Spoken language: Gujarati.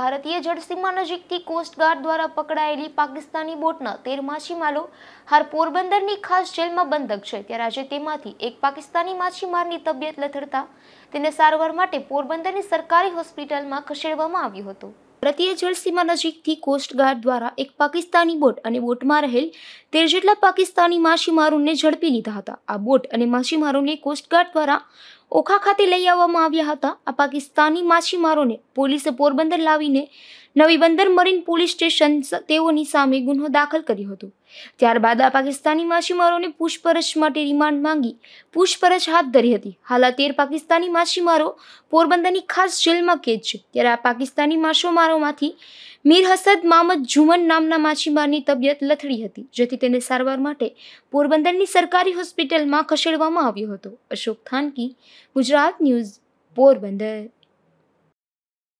ભારતીય જળસીમા નજીકથી કોસ્ટગાર્ડ દ્વારા પકડાયેલી પાકિસ્તાની બોટના તેર માછીમારો હાલ પોરબંદરની ખાસ જેલમાં બંધક છે ત્યારે આજે તેમાંથી એક પાકિસ્તાની માછીમારની તબિયત લથડતા તેને સારવાર માટે પોરબંદરની સરકારી હોસ્પિટલમાં ખસેડવામાં આવ્યું હતું ભારતીય જળસીમા નજીકથી કોસ્ટગાર્ડ દ્વારા એક પાકિસ્તાની બોટ અને બોટમાં રહેલ તેર જેટલા પાકિસ્તાની માછીમારોને ઝડપી લીધા હતા આ બોટ અને માછીમારોને કોસ્ટગાર્ડ દ્વારા ઓખા ખાતે લઈ આવવામાં આવ્યા હતા આ પાકિસ્તાની માછીમારોને પોલીસે પોરબંદર લાવીને નવી બંદર મરીન પોલીસ સ્ટેશન તેઓની સામે ગુનો દાખલ કર્યો હતો ત્યારબાદ આ પાકિસ્તાની માછીમારોને પૂછપરછ માટે રિમાન્ડ માંગી પૂછપરછ હાથ ધરી હતી હાલ તેર પાકિસ્તાની માછીમારો પોરબંદરની ખાસ જેલમાં કેદ છે ત્યારે આ પાકિસ્તાની માછીમારોમાંથી મીર હસદ મામદ ઝુમન નામના માછીમારની તબિયત લથડી હતી જેથી તેને સારવાર માટે પોરબંદરની સરકારી હોસ્પિટલમાં ખસેડવામાં આવ્યો હતો અશોક થાનકી ગુજરાત ન્યૂઝ પોરબંદર